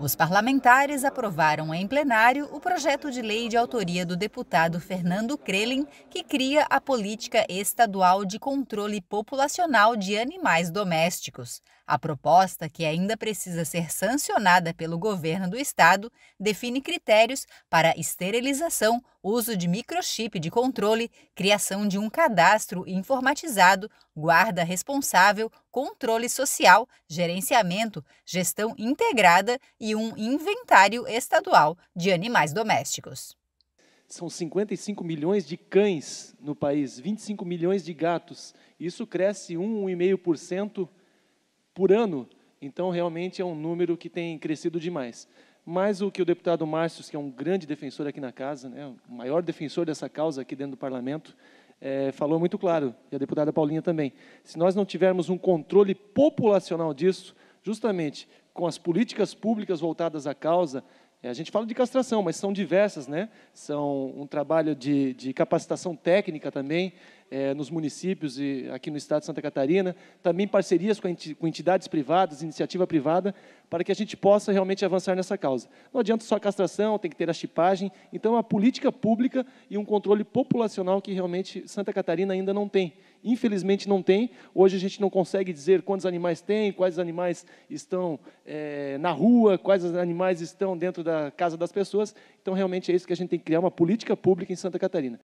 Os parlamentares aprovaram em plenário o projeto de lei de autoria do deputado Fernando Krelin, que cria a Política Estadual de Controle Populacional de Animais Domésticos. A proposta, que ainda precisa ser sancionada pelo governo do estado, define critérios para esterilização uso de microchip de controle, criação de um cadastro informatizado, guarda responsável, controle social, gerenciamento, gestão integrada e um inventário estadual de animais domésticos. São 55 milhões de cães no país, 25 milhões de gatos. Isso cresce 1,5% por ano. Então, realmente é um número que tem crescido demais mais o que o deputado Márcio, que é um grande defensor aqui na casa, né, o maior defensor dessa causa aqui dentro do parlamento, é, falou muito claro, e a deputada Paulinha também. Se nós não tivermos um controle populacional disso, justamente com as políticas públicas voltadas à causa, é, a gente fala de castração, mas são diversas, né? São um trabalho de, de capacitação técnica também, é, nos municípios e aqui no estado de Santa Catarina, também parcerias com entidades privadas, iniciativa privada, para que a gente possa realmente avançar nessa causa. Não adianta só a castração, tem que ter a chipagem, então a política pública e um controle populacional que realmente Santa Catarina ainda não tem. Infelizmente não tem, hoje a gente não consegue dizer quantos animais tem, quais animais estão é, na rua, quais animais estão dentro da casa das pessoas, então realmente é isso que a gente tem que criar uma política pública em Santa Catarina.